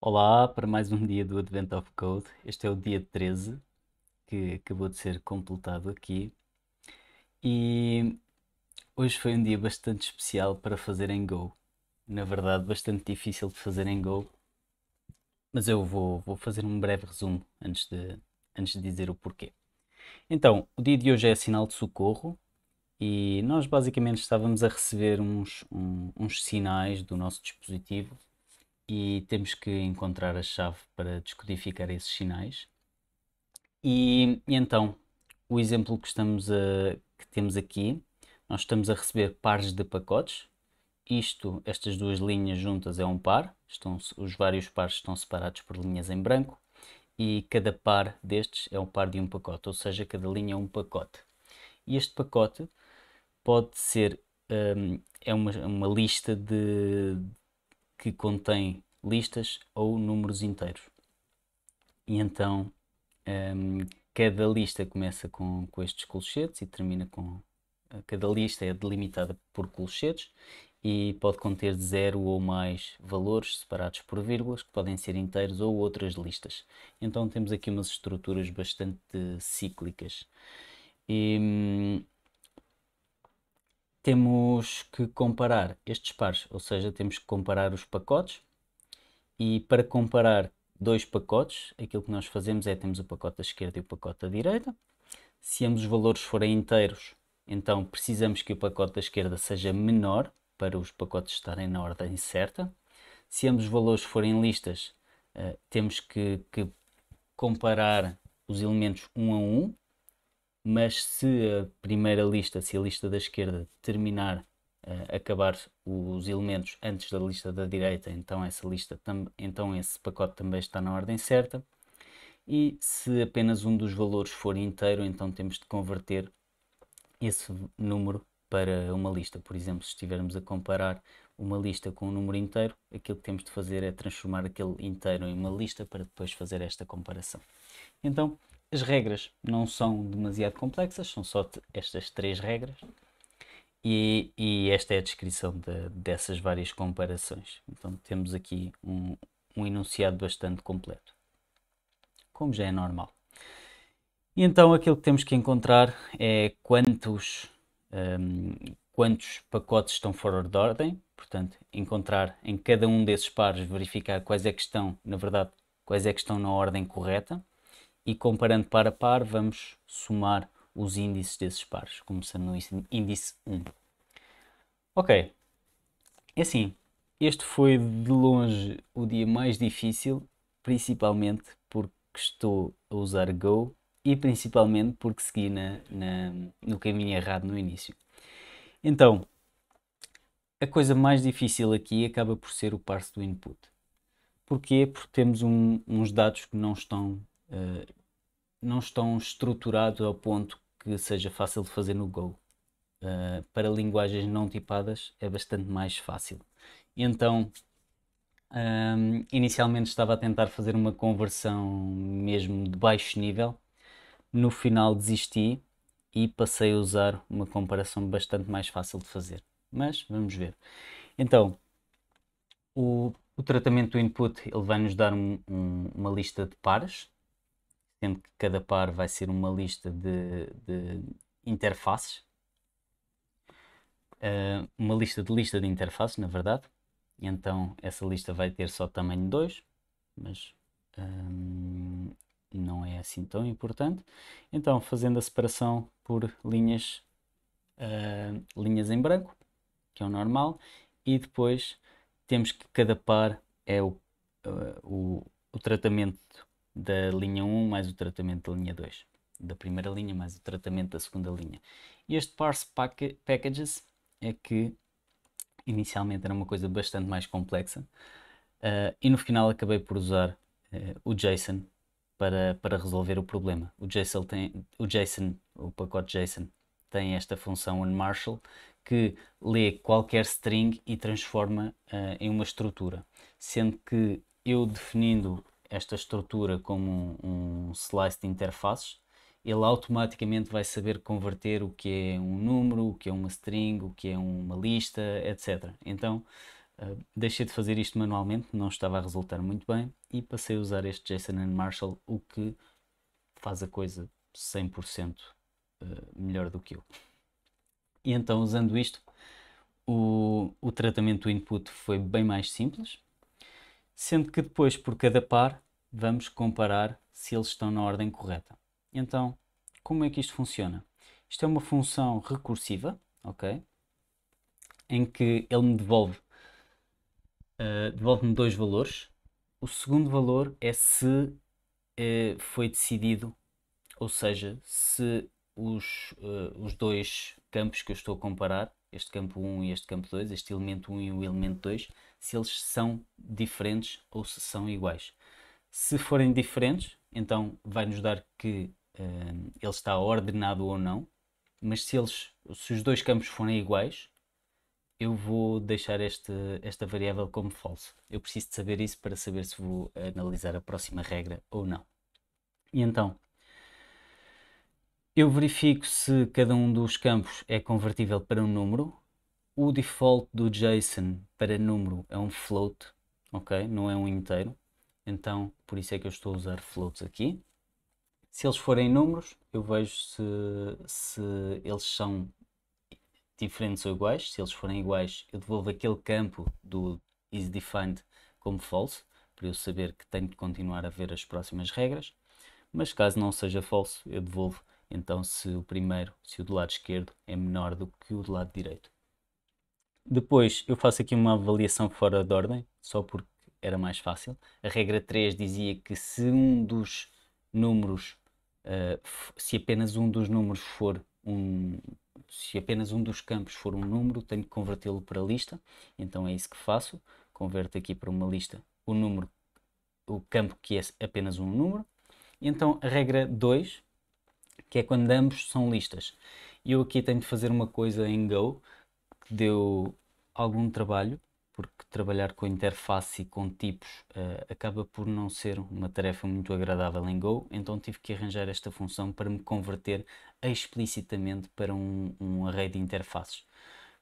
Olá para mais um dia do Advent of Code. Este é o dia 13 que acabou de ser completado aqui. E hoje foi um dia bastante especial para fazer em Go. Na verdade, bastante difícil de fazer em Go. Mas eu vou, vou fazer um breve resumo antes de, antes de dizer o porquê. Então, o dia de hoje é sinal de socorro e nós basicamente estávamos a receber uns, um, uns sinais do nosso dispositivo e temos que encontrar a chave para descodificar esses sinais. E, e então, o exemplo que, estamos a, que temos aqui, nós estamos a receber pares de pacotes. Isto, estas duas linhas juntas é um par, estão, os vários pares estão separados por linhas em branco e cada par destes é um par de um pacote, ou seja, cada linha é um pacote. E este pacote pode ser um, é uma, uma lista de, que contém listas ou números inteiros. E então um, ehm, cada lista começa com, com estes colchetes e termina com. Eh, cada lista é delimitada por colchetes e pode conter zero ou mais valores separados por vírgulas, que podem ser inteiros ou outras listas. Então temos aqui umas estruturas bastante cíclicas. E, hum, temos que comparar estes pares, ou seja, temos que comparar os pacotes. E para comparar dois pacotes, aquilo que nós fazemos é temos o pacote da esquerda e o pacote da direita. Se ambos os valores forem inteiros, então precisamos que o pacote da esquerda seja menor para os pacotes estarem na ordem certa. Se ambos os valores forem listas, uh, temos que, que comparar os elementos um a um mas se a primeira lista, se a lista da esquerda terminar, uh, acabar os elementos antes da lista da direita, então essa lista então esse pacote também está na ordem certa. E se apenas um dos valores for inteiro, então temos de converter esse número para uma lista. Por exemplo, se estivermos a comparar uma lista com um número inteiro, aquilo que temos de fazer é transformar aquele inteiro em uma lista para depois fazer esta comparação. Então, as regras não são demasiado complexas, são só estas três regras. E, e esta é a descrição de, dessas várias comparações. Então temos aqui um, um enunciado bastante completo, como já é normal. E então aquilo que temos que encontrar é quantos, um, quantos pacotes estão fora de ordem, portanto, encontrar em cada um desses pares, verificar quais é que estão, na verdade, quais é que estão na ordem correta e comparando par a par, vamos somar os índices desses pares, começando no índice 1. Ok, é assim, este foi de longe o dia mais difícil, principalmente porque estou a usar Go e principalmente porque segui na, na, no caminho errado no início. Então, a coisa mais difícil aqui acaba por ser o parse do input. Porquê? Porque temos um, uns dados que não estão eh, não estão estruturados ao ponto que seja fácil de fazer no Go. Uh, para linguagens não tipadas é bastante mais fácil. Então, um, ehm, inicialmente estava a tentar fazer uma conversão mesmo de baixo nível, no final desisti e passei a usar uma comparação bastante mais fácil de fazer. Mas vamos ver. Então, o, o tratamento do input ele vai nos dar um, um, uma lista de pares sendo que cada par vai ser uma lista de, de interfaces. Uh, uma lista de lista de interfaces, na verdade. então essa lista vai ter só tamanho 2, mas um, ah, não é assim tão importante. Então, fazendo a separação por linhas, uh, linhas em branco, que é o normal, e depois temos que cada par é o, uh, o, o tratamento da linha 1 mais o tratamento da linha 2, da primeira linha mais o tratamento da segunda linha. E este parse pack packages é que inicialmente era uma coisa bastante mais complexa uh, e no final acabei por usar uh, o JSON para, para resolver o problema. O JSON tem o JSON, o pacote JSON tem esta função unmarshal que lê qualquer string e transforma uh, em uma estrutura, sendo que eu definindo esta estrutura como um, um slice de interfaces, ele automaticamente vai saber converter o que é um número, o que é uma string, o que é uma lista, etc. Então, uh, deixei de fazer isto manualmente, não estava a resultar muito bem, e passei a usar este JSON and Marshall, o que faz a coisa 100% uh, eh, melhor do que eu. E então, usando isto, o, o tratamento do input foi bem mais simples, sendo que depois, por cada par, vamos comparar se eles estão na ordem correta. Então, como é que isto funciona? Isto é uma função recursiva, ok? Em que ele me devolve, uh, devolve-me dois valores. O segundo valor é se uh, foi decidido, ou seja, se os, uh, os dois campos que eu estou a comparar, este campo 1 e este campo 2, este elemento 1 e o elemento 2, se eles são diferentes ou se são iguais. Se forem diferentes, então vai-nos dar que eh, ele está ordenado ou não, mas se, eles, se os dois campos forem iguais, eu vou deixar este, esta variável como falso. Eu preciso de saber isso para saber se vou analisar a próxima regra ou não. E então, eu verifico se cada um dos campos é convertível para um número o default do JSON para número é um float, ok? Não é um inteiro. Então, por isso é que eu estou a usar floats aqui. Se eles forem números, eu vejo se, se eles são diferentes ou iguais. Se eles forem iguais, eu devolvo aquele campo do isDefined como false, para eu saber que tenho que continuar a ver as próximas regras. Mas caso não seja false, eu devolvo então se o primeiro, se o do lado esquerdo é menor do que o do lado direito. Depois eu faço aqui uma avaliação fora de ordem, só porque era mais fácil. A regra 3 dizia que se um dos números, uh, se apenas um dos números for um, se apenas um dos campos for um número, tenho que convertê-lo para lista. Então é isso que faço. Converto aqui para uma lista o número, o campo que é apenas um número. E então a regra 2, que é quando ambos são listas. Eu aqui tenho de fazer uma coisa em Go, deu algum trabalho, porque trabalhar com interface e com tipos uh, acaba por não ser uma tarefa muito agradável em Go, então tive que arranjar esta função para me converter explicitamente para um, um array de interfaces.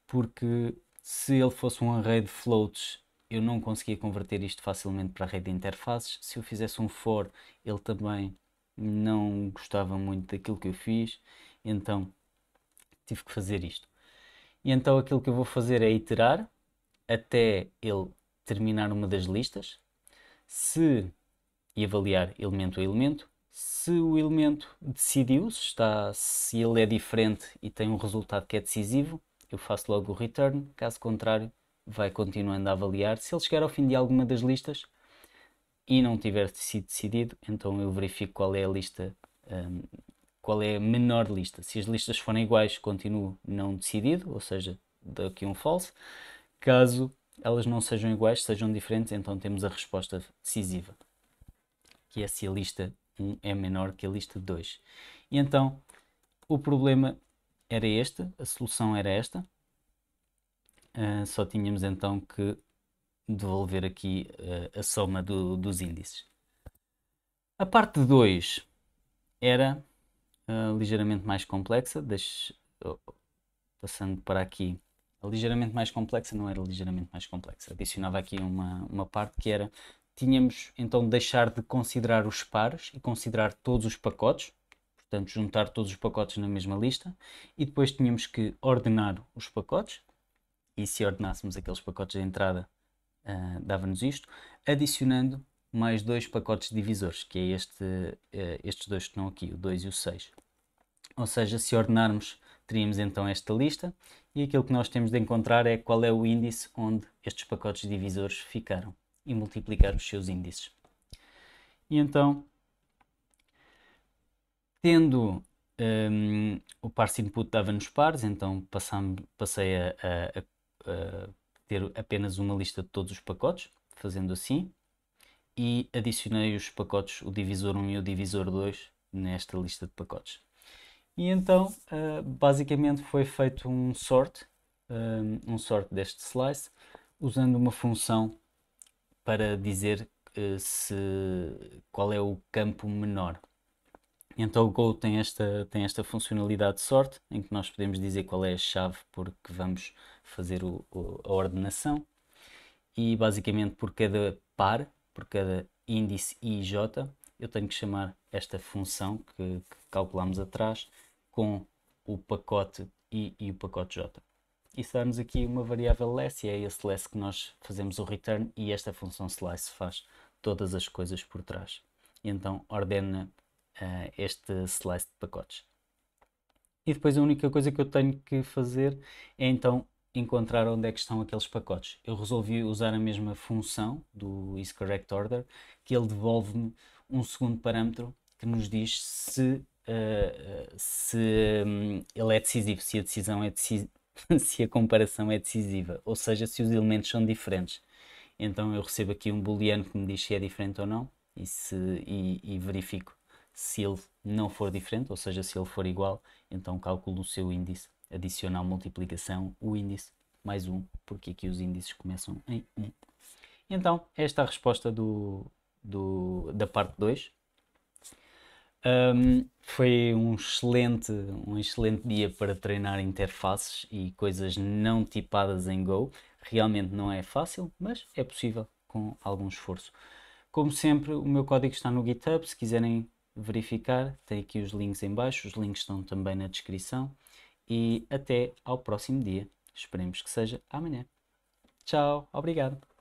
Porque se ele fosse um array de floats, eu não conseguia converter isto facilmente para array de interfaces. Se eu fizesse um for, ele também não gostava muito daquilo que eu fiz, então tive que fazer isto. E então aquilo que eu vou fazer é iterar até ele terminar uma das listas. Se e avaliar elemento a elemento, se o elemento decidiu, se, está, se ele é diferente e tem um resultado que é decisivo, eu faço logo o return, caso contrário, vai continuando a avaliar. Se ele chegar ao fim de alguma das listas e não tiver sido decidido, então eu verifico qual é a lista um, qual é a menor lista. Se as listas forem iguais, continuo não decidido, ou seja, dou aqui um false. Caso elas não sejam iguais, sejam diferentes, então temos a resposta decisiva, que é se a lista 1 é menor que a lista 2. E então, o problema era este, a solução era esta. Uh, só tínhamos então que devolver aqui uh, a soma do, dos índices. A parte 2 era ah, ligeiramente mais complexa, deixo, oh, oh, passando para aqui. A ligeiramente mais complexa não era ligeiramente mais complexa, adicionava aqui uma, uma parte que era tínhamos então de deixar de considerar os pares e considerar todos os pacotes, portanto juntar todos os pacotes na mesma lista e depois tínhamos que ordenar os pacotes e se ordenássemos aqueles pacotes de entrada uh, dava-nos isto, adicionando mais dois pacotes divisores, que é este, eh, estes dois que estão aqui, o 2 e o 6. Ou seja, se ordenarmos, teríamos então esta lista, e aquilo que nós temos de encontrar é qual é o índice onde estes pacotes divisores ficaram, e multiplicar os seus índices. E então, tendo um, ehm, o parse input dava-nos pares, então passam, passei a, a, a ter apenas uma lista de todos os pacotes, fazendo assim e adicionei os pacotes, o divisor 1 e o divisor 2 nesta lista de pacotes. E então, uh, basicamente foi feito um sort, ah, um, um sort deste slice, usando uma função para dizer uh, se, qual é o campo menor. Então o Go tem esta, tem esta funcionalidade de sort, em que nós podemos dizer qual é a chave por que vamos fazer o, o, a ordenação. E basicamente por cada par por cada índice i e j, eu tenho que chamar esta função que, que calculamos atrás com o pacote i e o pacote j. Isso dá-nos aqui uma variável less e é esse less que nós fazemos o return e esta função slice faz todas as coisas por trás. E então ordena uh, este slice de pacotes. E depois a única coisa que eu tenho que fazer é então encontrar onde é que estão aqueles pacotes. Eu resolvi usar a mesma função do isCorrectOrder, que ele devolve-me um segundo parâmetro que nos diz se, uh, se um, ele é decisivo, se a decisão é decisiva, se a comparação é decisiva, ou seja, se os elementos são diferentes. Então eu recebo aqui um booleano que me diz se é diferente ou não e, se, e, e verifico se ele não for diferente, ou seja, se ele for igual, então calculo o seu índice adicional multiplicação, o índice mais 1, porque aqui os índices começam em 1. Então, esta é a resposta do, do da parte 2. Um, foi um excelente, um excelente dia para treinar interfaces e coisas não tipadas em Go. Realmente não é fácil, mas é possível com algum esforço. Como sempre, o meu código está no GitHub. Se quiserem verificar, tem aqui os links em baixo. Os links estão também na descrição e até ao próximo dia. Esperemos que seja amanhã. Tchau, obrigado.